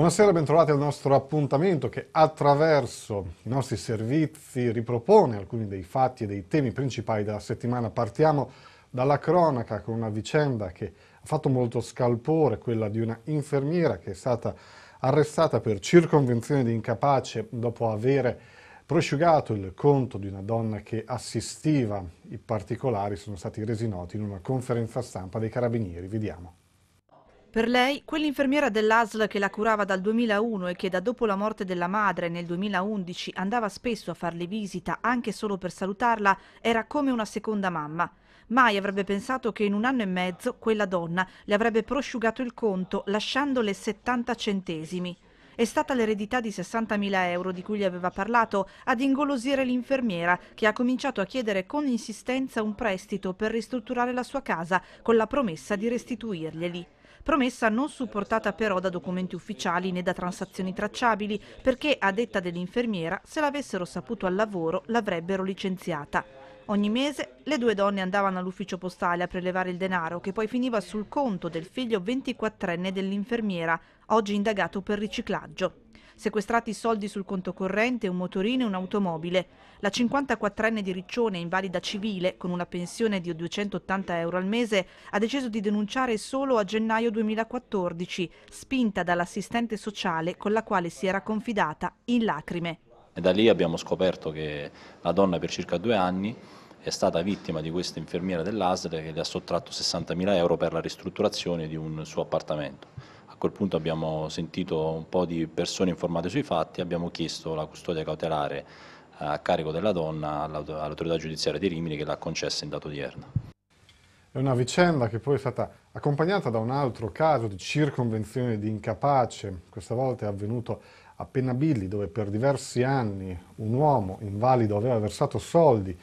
Buonasera, bentrovati al nostro appuntamento che attraverso i nostri servizi ripropone alcuni dei fatti e dei temi principali della settimana. Partiamo dalla cronaca con una vicenda che ha fatto molto scalpore, quella di una infermiera che è stata arrestata per circonvenzione di incapace dopo avere prosciugato il conto di una donna che assistiva. I particolari sono stati resi noti in una conferenza stampa dei carabinieri. Vediamo. Per lei, quell'infermiera dell'ASL che la curava dal 2001 e che da dopo la morte della madre nel 2011 andava spesso a farle visita anche solo per salutarla, era come una seconda mamma. Mai avrebbe pensato che in un anno e mezzo quella donna le avrebbe prosciugato il conto lasciandole 70 centesimi. È stata l'eredità di 60.000 euro di cui gli aveva parlato ad ingolosire l'infermiera che ha cominciato a chiedere con insistenza un prestito per ristrutturare la sua casa con la promessa di restituirglieli promessa non supportata però da documenti ufficiali né da transazioni tracciabili, perché a detta dell'infermiera se l'avessero saputo al lavoro l'avrebbero licenziata. Ogni mese le due donne andavano all'ufficio postale a prelevare il denaro che poi finiva sul conto del figlio 24enne dell'infermiera, oggi indagato per riciclaggio sequestrati soldi sul conto corrente, un motorino e un'automobile. La 54enne di Riccione, invalida civile, con una pensione di 280 euro al mese, ha deciso di denunciare solo a gennaio 2014, spinta dall'assistente sociale con la quale si era confidata in lacrime. E da lì abbiamo scoperto che la donna per circa due anni è stata vittima di questa infermiera dell'ASL che le ha sottratto 60.000 euro per la ristrutturazione di un suo appartamento quel punto abbiamo sentito un po' di persone informate sui fatti, abbiamo chiesto la custodia cautelare eh, a carico della donna all'autorità giudiziaria di Rimini che l'ha concessa in dato di Erna. È una vicenda che poi è stata accompagnata da un altro caso di circonvenzione di incapace, questa volta è avvenuto a Pennabilli dove per diversi anni un uomo invalido aveva versato soldi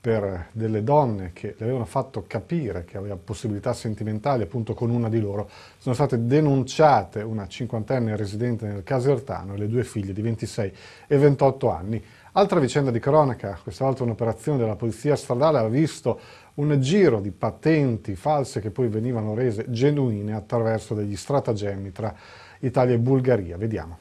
per delle donne che le avevano fatto capire che aveva possibilità sentimentali appunto con una di loro, sono state denunciate una cinquantenne residente nel Casertano e le due figlie di 26 e 28 anni. Altra vicenda di cronaca, questa volta un'operazione della polizia stradale ha visto un giro di patenti false che poi venivano rese genuine attraverso degli stratagemmi tra Italia e Bulgaria. Vediamo.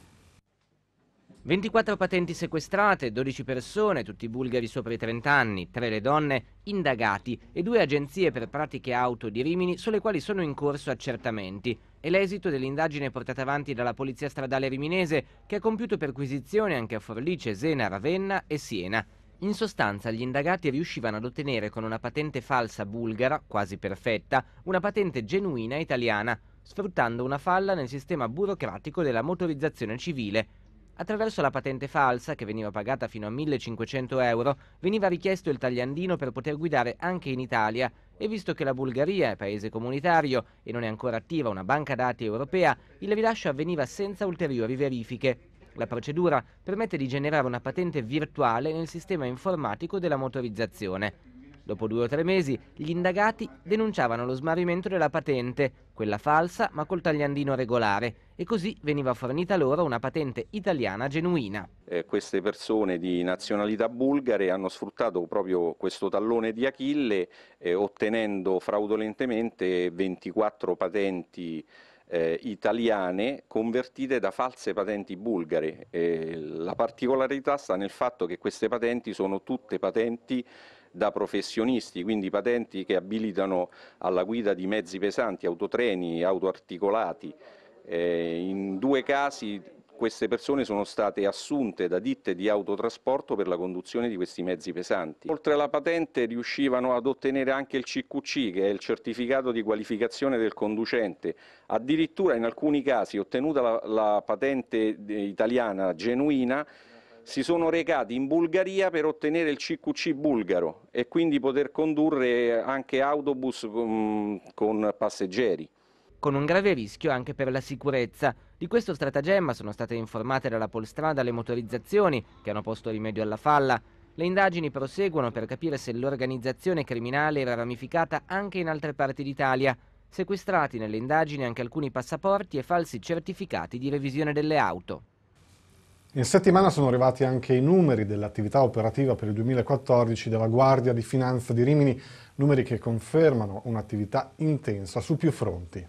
24 patenti sequestrate, 12 persone, tutti bulgari sopra i 30 anni, 3 le donne, indagati e due agenzie per pratiche auto di Rimini sulle quali sono in corso accertamenti. È l'esito dell'indagine portata avanti dalla Polizia Stradale Riminese che ha compiuto perquisizioni anche a Forlice, Sena, Ravenna e Siena. In sostanza gli indagati riuscivano ad ottenere con una patente falsa bulgara, quasi perfetta, una patente genuina italiana, sfruttando una falla nel sistema burocratico della motorizzazione civile Attraverso la patente falsa, che veniva pagata fino a 1500 euro, veniva richiesto il tagliandino per poter guidare anche in Italia e visto che la Bulgaria è paese comunitario e non è ancora attiva una banca dati europea, il rilascio avveniva senza ulteriori verifiche. La procedura permette di generare una patente virtuale nel sistema informatico della motorizzazione. Dopo due o tre mesi, gli indagati denunciavano lo smarrimento della patente, quella falsa ma col tagliandino regolare, e così veniva fornita loro una patente italiana genuina. Eh, queste persone di nazionalità bulgare hanno sfruttato proprio questo tallone di Achille eh, ottenendo fraudolentemente 24 patenti eh, italiane convertite da false patenti bulgare. Eh, la particolarità sta nel fatto che queste patenti sono tutte patenti da professionisti, quindi patenti che abilitano alla guida di mezzi pesanti, autotreni, autoarticolati, eh, in due casi queste persone sono state assunte da ditte di autotrasporto per la conduzione di questi mezzi pesanti. Oltre alla patente riuscivano ad ottenere anche il CQC, che è il certificato di qualificazione del conducente. Addirittura in alcuni casi, ottenuta la, la patente eh, italiana genuina, si sono recati in Bulgaria per ottenere il CQC bulgaro e quindi poter condurre anche autobus con, mm, con passeggeri con un grave rischio anche per la sicurezza. Di questo stratagemma sono state informate dalla Polstrada le motorizzazioni, che hanno posto rimedio alla falla. Le indagini proseguono per capire se l'organizzazione criminale era ramificata anche in altre parti d'Italia. Sequestrati nelle indagini anche alcuni passaporti e falsi certificati di revisione delle auto. In settimana sono arrivati anche i numeri dell'attività operativa per il 2014 della Guardia di Finanza di Rimini, numeri che confermano un'attività intensa su più fronti.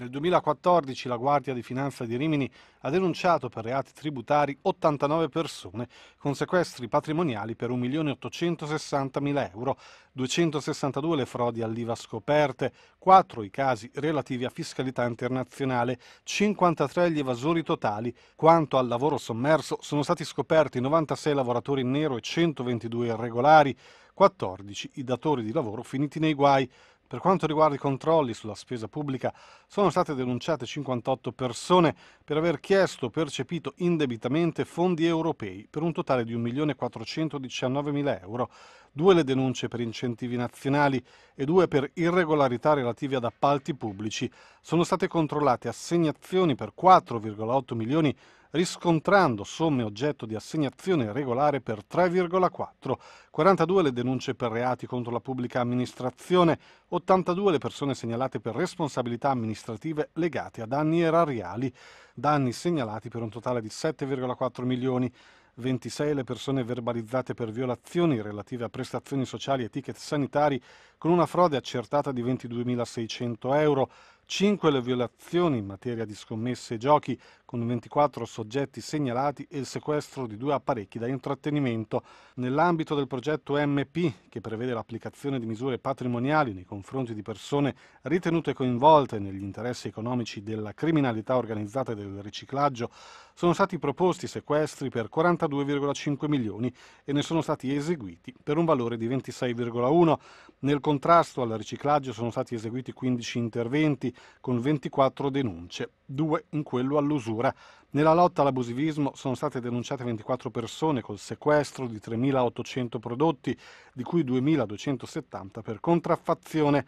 Nel 2014 la Guardia di Finanza di Rimini ha denunciato per reati tributari 89 persone con sequestri patrimoniali per 1.860.000 euro, 262 le frodi all'IVA scoperte, 4 i casi relativi a fiscalità internazionale, 53 gli evasori totali. Quanto al lavoro sommerso sono stati scoperti 96 lavoratori in nero e 122 irregolari, 14 i datori di lavoro finiti nei guai, per quanto riguarda i controlli sulla spesa pubblica, sono state denunciate 58 persone per aver chiesto o percepito indebitamente fondi europei per un totale di 1.419.000 euro, due le denunce per incentivi nazionali e due per irregolarità relative ad appalti pubblici. Sono state controllate assegnazioni per 4,8 milioni riscontrando somme oggetto di assegnazione regolare per 3,4, 42 le denunce per reati contro la pubblica amministrazione, 82 le persone segnalate per responsabilità amministrative legate a danni erariali, danni segnalati per un totale di 7,4 milioni. 26 le persone verbalizzate per violazioni relative a prestazioni sociali e ticket sanitari con una frode accertata di 22.600 euro, 5 le violazioni in materia di scommesse e giochi con 24 soggetti segnalati e il sequestro di due apparecchi da intrattenimento. Nell'ambito del progetto MP, che prevede l'applicazione di misure patrimoniali nei confronti di persone ritenute coinvolte negli interessi economici della criminalità organizzata e del riciclaggio, sono stati proposti sequestri per 42,5 milioni e ne sono stati eseguiti per un valore di 26,1. Nel contrasto al riciclaggio sono stati eseguiti 15 interventi con 24 denunce, due in quello all'usura. Nella lotta all'abusivismo sono state denunciate 24 persone col sequestro di 3.800 prodotti, di cui 2.270 per contraffazione.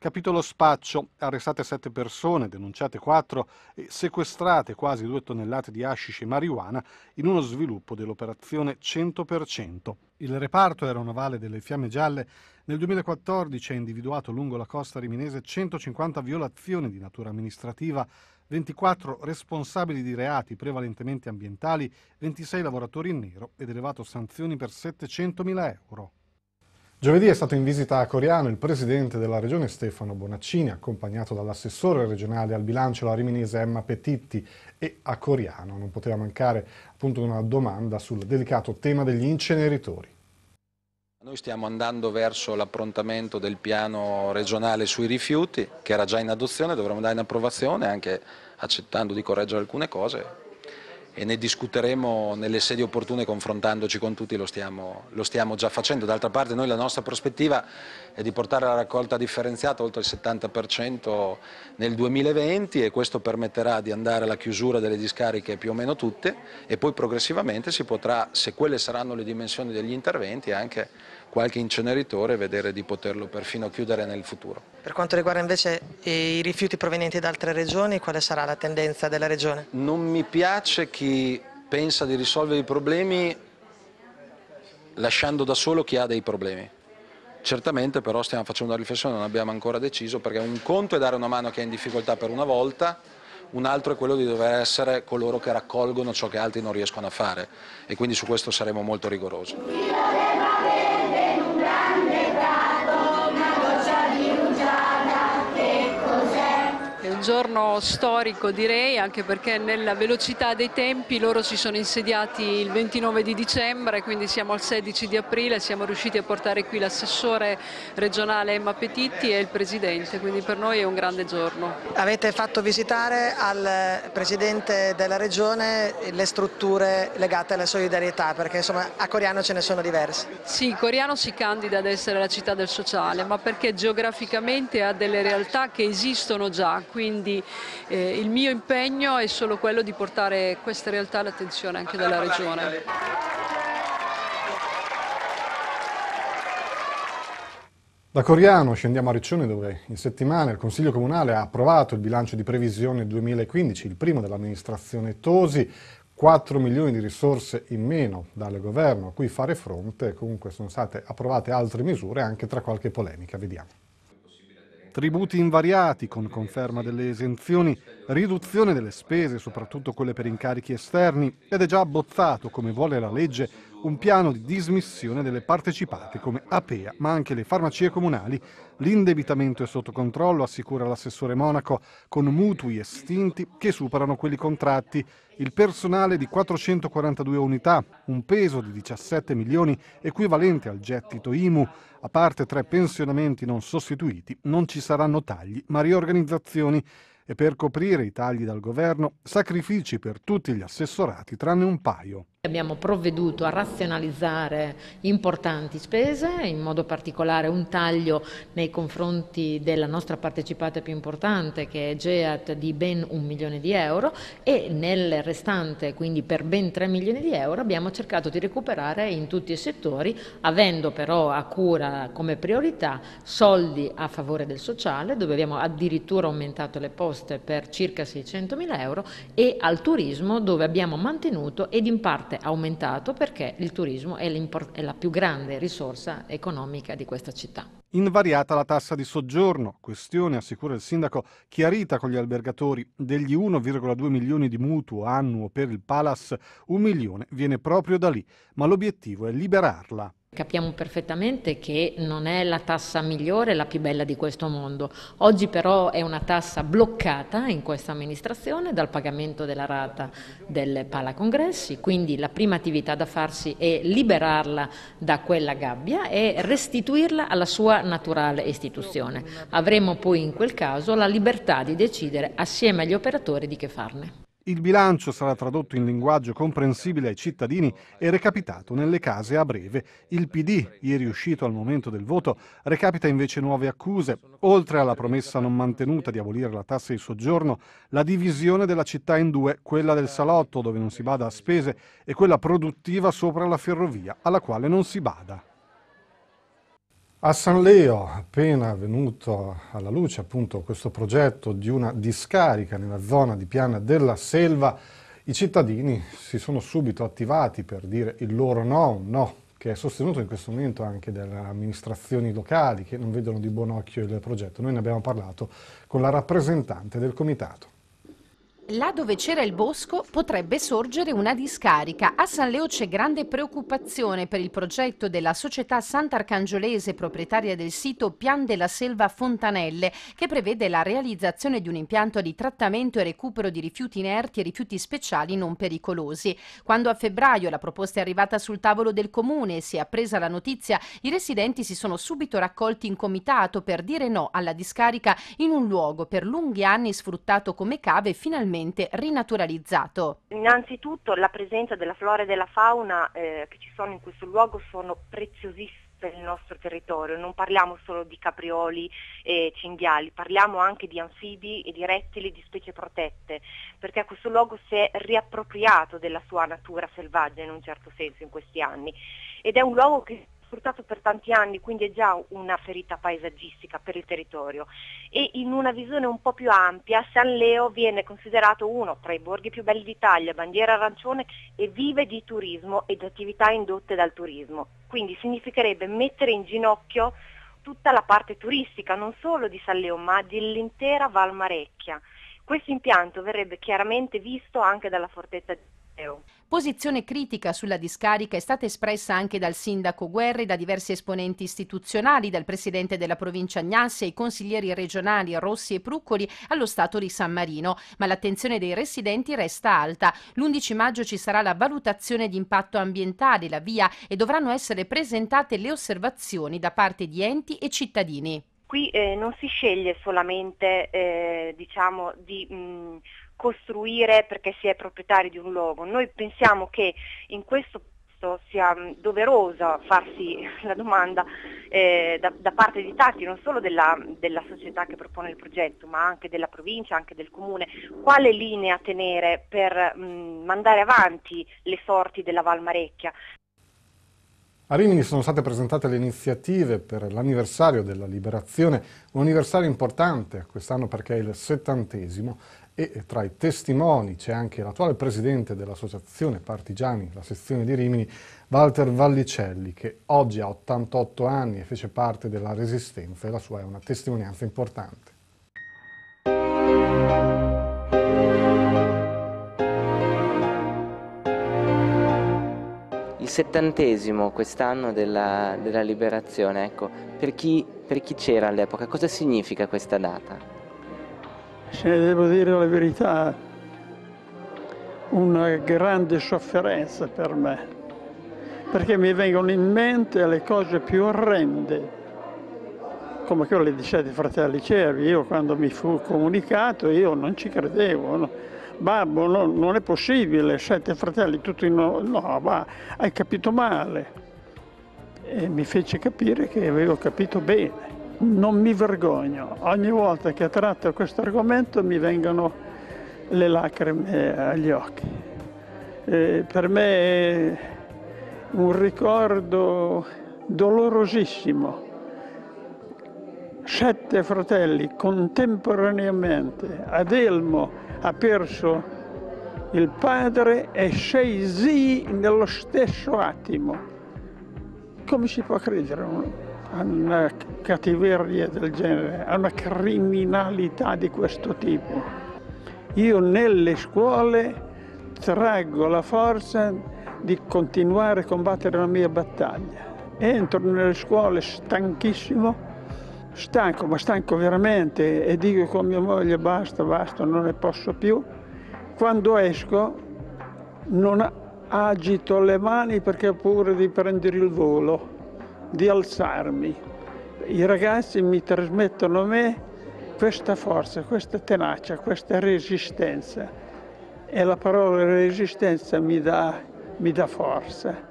Capitolo spaccio, arrestate 7 persone, denunciate 4 e sequestrate quasi 2 tonnellate di hashish e marijuana in uno sviluppo dell'operazione 100%. Il reparto aeronavale delle Fiamme Gialle nel 2014 ha individuato lungo la costa riminese 150 violazioni di natura amministrativa, 24 responsabili di reati prevalentemente ambientali, 26 lavoratori in nero ed elevato sanzioni per 700.000 euro. Giovedì è stato in visita a Coriano il presidente della regione Stefano Bonaccini, accompagnato dall'assessore regionale al bilancio la riminese Emma Petitti e a Coriano non poteva mancare appunto una domanda sul delicato tema degli inceneritori. Noi stiamo andando verso l'approntamento del piano regionale sui rifiuti, che era già in adozione, dovremmo dare in approvazione anche accettando di correggere alcune cose e ne discuteremo nelle sedi opportune confrontandoci con tutti, lo stiamo, lo stiamo già facendo. D'altra parte noi la nostra prospettiva è di portare la raccolta differenziata oltre il 70% nel 2020 e questo permetterà di andare alla chiusura delle discariche più o meno tutte e poi progressivamente si potrà, se quelle saranno le dimensioni degli interventi, anche qualche inceneritore e vedere di poterlo perfino chiudere nel futuro. Per quanto riguarda invece i rifiuti provenienti da altre regioni, quale sarà la tendenza della regione? Non mi piace chi pensa di risolvere i problemi lasciando da solo chi ha dei problemi. Certamente però stiamo facendo una riflessione, non abbiamo ancora deciso, perché un conto è dare una mano a chi è in difficoltà per una volta, un altro è quello di dover essere coloro che raccolgono ciò che altri non riescono a fare e quindi su questo saremo molto rigorosi. giorno storico direi, anche perché nella velocità dei tempi loro si sono insediati il 29 di dicembre, quindi siamo al 16 di aprile, siamo riusciti a portare qui l'assessore regionale Emma Petitti e il Presidente, quindi per noi è un grande giorno. Avete fatto visitare al Presidente della Regione le strutture legate alla solidarietà, perché insomma a Coriano ce ne sono diverse. Sì, Coriano si candida ad essere la città del sociale, ma perché geograficamente ha delle realtà che esistono già, quindi quindi eh, il mio impegno è solo quello di portare questa realtà all'attenzione anche della Regione. Da Coriano scendiamo a Riccione dove in settimana il Consiglio Comunale ha approvato il bilancio di previsione 2015, il primo dell'amministrazione Tosi, 4 milioni di risorse in meno dal governo a cui fare fronte, comunque sono state approvate altre misure anche tra qualche polemica, vediamo tributi invariati con conferma delle esenzioni, riduzione delle spese, soprattutto quelle per incarichi esterni, ed è già abbozzato, come vuole la legge, un piano di dismissione delle partecipate come Apea, ma anche le farmacie comunali. L'indebitamento è sotto controllo, assicura l'assessore Monaco, con mutui estinti che superano quelli contratti. Il personale di 442 unità, un peso di 17 milioni equivalente al gettito IMU, a parte tre pensionamenti non sostituiti, non ci saranno tagli ma riorganizzazioni e per coprire i tagli dal governo sacrifici per tutti gli assessorati tranne un paio. Abbiamo provveduto a razionalizzare importanti spese, in modo particolare un taglio nei confronti della nostra partecipata più importante che è GEAT di ben un milione di euro e nel restante, quindi per ben tre milioni di euro, abbiamo cercato di recuperare in tutti i settori, avendo però a cura come priorità soldi a favore del sociale, dove abbiamo addirittura aumentato le poste per circa 600 mila euro, e al turismo, dove abbiamo mantenuto ed in parte parte aumentato perché il turismo è, è la più grande risorsa economica di questa città. Invariata la tassa di soggiorno, questione, assicura il sindaco, chiarita con gli albergatori, degli 1,2 milioni di mutuo annuo per il Palace, un milione viene proprio da lì, ma l'obiettivo è liberarla. Capiamo perfettamente che non è la tassa migliore, la più bella di questo mondo. Oggi però è una tassa bloccata in questa amministrazione dal pagamento della rata del Pala Congressi, quindi la prima attività da farsi è liberarla da quella gabbia e restituirla alla sua naturale istituzione. Avremo poi in quel caso la libertà di decidere assieme agli operatori di che farne. Il bilancio sarà tradotto in linguaggio comprensibile ai cittadini e recapitato nelle case a breve. Il PD, ieri uscito al momento del voto, recapita invece nuove accuse. Oltre alla promessa non mantenuta di abolire la tassa di soggiorno, la divisione della città in due, quella del salotto dove non si bada a spese e quella produttiva sopra la ferrovia alla quale non si bada. A San Leo, appena venuto alla luce appunto questo progetto di una discarica nella zona di Piana della Selva, i cittadini si sono subito attivati per dire il loro no, un no che è sostenuto in questo momento anche dalle amministrazioni locali che non vedono di buon occhio il progetto. Noi ne abbiamo parlato con la rappresentante del comitato là dove c'era il bosco potrebbe sorgere una discarica. A San Leo c'è grande preoccupazione per il progetto della società Sant'Arcangiolese, proprietaria del sito Pian della Selva Fontanelle, che prevede la realizzazione di un impianto di trattamento e recupero di rifiuti inerti e rifiuti speciali non pericolosi. Quando a febbraio la proposta è arrivata sul tavolo del comune e si è appresa la notizia, i residenti si sono subito raccolti in comitato per dire no alla discarica in un luogo per lunghi anni sfruttato come cave finalmente completamente rinaturalizzato? Innanzitutto la presenza della flora e della fauna eh, che ci sono in questo luogo sono preziosissime per il nostro territorio, non parliamo solo di caprioli e cinghiali, parliamo anche di anfibi e di rettili di specie protette, perché questo luogo si è riappropriato della sua natura selvaggia in un certo senso in questi anni ed è un luogo che sfruttato per tanti anni, quindi è già una ferita paesaggistica per il territorio e in una visione un po' più ampia San Leo viene considerato uno tra i borghi più belli d'Italia, bandiera arancione e vive di turismo ed attività indotte dal turismo. Quindi significherebbe mettere in ginocchio tutta la parte turistica, non solo di San Leo, ma dell'intera Valmarecchia. Questo impianto verrebbe chiaramente visto anche dalla fortezza di museo. Posizione critica sulla discarica è stata espressa anche dal sindaco Guerri, da diversi esponenti istituzionali, dal presidente della provincia Agnassi ai consiglieri regionali Rossi e Pruccoli allo Stato di San Marino, ma l'attenzione dei residenti resta alta. L'11 maggio ci sarà la valutazione di impatto ambientale, la via e dovranno essere presentate le osservazioni da parte di enti e cittadini. Qui eh, non si sceglie solamente eh, diciamo, di mh, costruire perché si è proprietari di un luogo. Noi pensiamo che in questo sia mm, doverosa farsi la domanda eh, da, da, parte di tanti, non solo della, della, società che propone il progetto, ma anche della provincia, anche del comune, quale linea tenere per mh, mm, mandare avanti le sorti della Valmarecchia. A Rimini sono state presentate le iniziative per l'anniversario della liberazione, un anniversario importante quest'anno perché è il settantesimo e tra i testimoni c'è anche l'attuale presidente dell'associazione Partigiani, la sezione di Rimini, Walter Vallicelli, che oggi ha 88 anni e fece parte della Resistenza e la sua è una testimonianza importante. Il settantesimo quest'anno della, della, liberazione, ecco, per chi, per chi c'era all'epoca, cosa significa questa data? se devo dire la verità, una grande sofferenza per me, perché mi vengono in mente le cose più orrende, come quelle di Sette Fratelli Cervi. Io quando mi fu comunicato io non ci credevo. No? Babbo, no, non è possibile, sette fratelli, tutti no, no, ma hai capito male. E mi fece capire che avevo capito bene non mi vergogno, ogni volta che tratto questo argomento mi vengono le lacrime agli occhi. E per me è un ricordo dolorosissimo. Sette fratelli contemporaneamente Adelmo ha perso il padre e sei zii nello stesso attimo. Come si può credere? a una cattiveria del genere, a una criminalità di questo tipo. Io nelle scuole traggo la forza di continuare a combattere la mia battaglia. Entro nelle scuole stanchissimo, stanco, ma stanco veramente, e dico con mia moglie basta, basta, non ne posso più. Quando esco non agito le mani perché ho paura di prendere il volo di alzarmi. I ragazzi mi trasmettono a me questa forza, questa tenacia, questa resistenza e la parola resistenza mi dà, mi dà forza.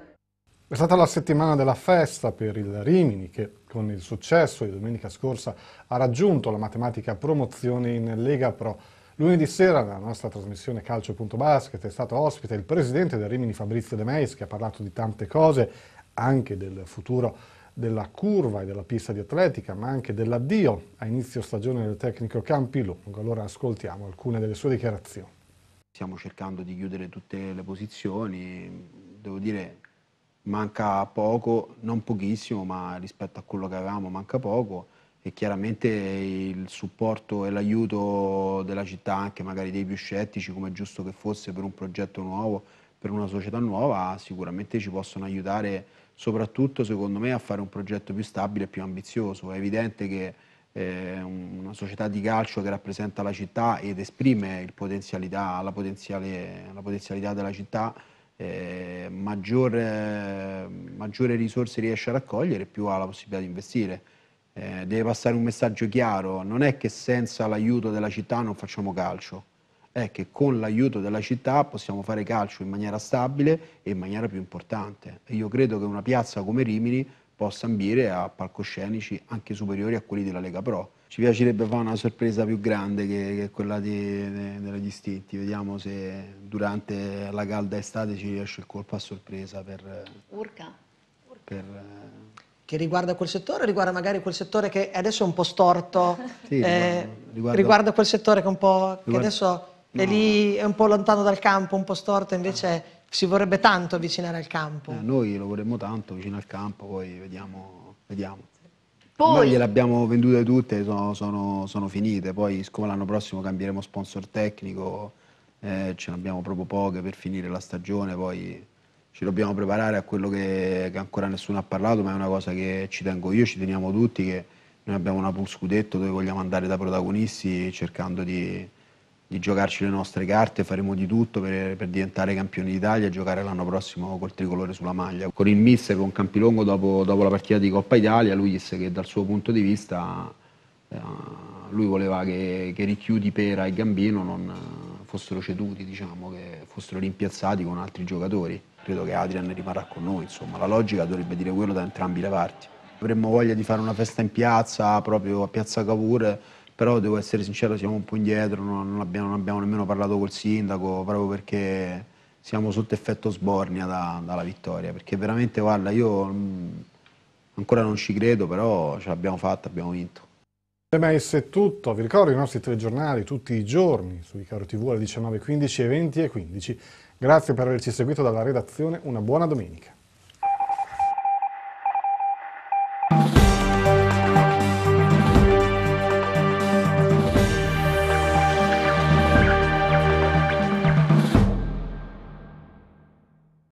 È stata la settimana della festa per il Rimini che con il successo di domenica scorsa ha raggiunto la matematica promozione in Lega Pro. Lunedì sera nella nostra trasmissione Calcio.basket è stato ospite il presidente del Rimini Fabrizio De Meis che ha parlato di tante cose, anche del futuro della curva e della pista di atletica, ma anche dell'addio a inizio stagione del tecnico Campi Lungo. Allora ascoltiamo alcune delle sue dichiarazioni. Stiamo cercando di chiudere tutte le posizioni, devo dire manca poco, non pochissimo, ma rispetto a quello che avevamo manca poco e chiaramente il supporto e l'aiuto della città, anche magari dei più scettici, come è giusto che fosse per un progetto nuovo, per una società nuova sicuramente ci possono aiutare soprattutto secondo me a fare un progetto più stabile e più ambizioso. È evidente che eh, una società di calcio che rappresenta la città ed esprime potenzialità, la, la, potenzialità della città, eh, maggior, maggiore risorse riesce a raccogliere più ha la possibilità di investire. Eh, deve passare un messaggio chiaro, non è che senza l'aiuto della città non facciamo calcio, è che con l'aiuto della città possiamo fare calcio in maniera stabile e in maniera più importante. io credo che una piazza come Rimini possa ambire a palcoscenici anche superiori a quelli della Lega Pro. Ci piacerebbe fare una sorpresa più grande che, che quella di, degli istinti, vediamo se durante la calda estate ci riesce il colpo a sorpresa per... Urca. Urca. Per, che riguarda quel settore, riguarda magari quel settore che adesso è un po' storto, sì, eh, riguarda, riguarda, quel settore che, un po', riguarda, che adesso no. è lì è un po' lontano dal campo, un po' storto, invece ah. si vorrebbe tanto avvicinare al campo. Eh, noi lo vorremmo tanto vicino al campo, poi vediamo. vediamo. Poi gliele abbiamo vendute tutte, sono, sono, sono finite, poi siccome l'anno prossimo cambieremo sponsor tecnico, eh, ce ne abbiamo proprio poche per finire la stagione, poi ci dobbiamo preparare a quello che, che, ancora nessuno ha parlato, ma è una cosa che ci tengo io, ci teniamo tutti, che noi abbiamo una pool scudetto dove vogliamo andare da protagonisti cercando di, di giocarci le nostre carte, faremo di tutto per, per diventare campioni d'Italia e giocare l'anno prossimo col tricolore sulla maglia. Con il mister, con Campilongo, dopo, dopo la partita di Coppa Italia, lui disse che dal suo punto di vista eh, lui voleva che, che, Ricchiuti, Pera e Gambino non eh, fossero ceduti, diciamo, che fossero rimpiazzati con altri giocatori. Credo che Adrian rimarrà con noi, insomma, la logica dovrebbe dire quello da entrambe le parti. Avremmo voglia di fare una festa in piazza, proprio a Piazza Cavour, però devo essere sincero, siamo un po' indietro, non abbiamo, non abbiamo nemmeno parlato col sindaco, proprio perché siamo sotto effetto sbornia da, dalla vittoria, perché veramente, guarda, io mm, ancora non ci credo, però ce l'abbiamo fatta, abbiamo vinto. MS è tutto, vi ricordo i nostri telegiornali tutti i giorni su Icaro TV alle 19.15 e 20 e 15. Grazie per averci seguito dalla redazione, una buona domenica.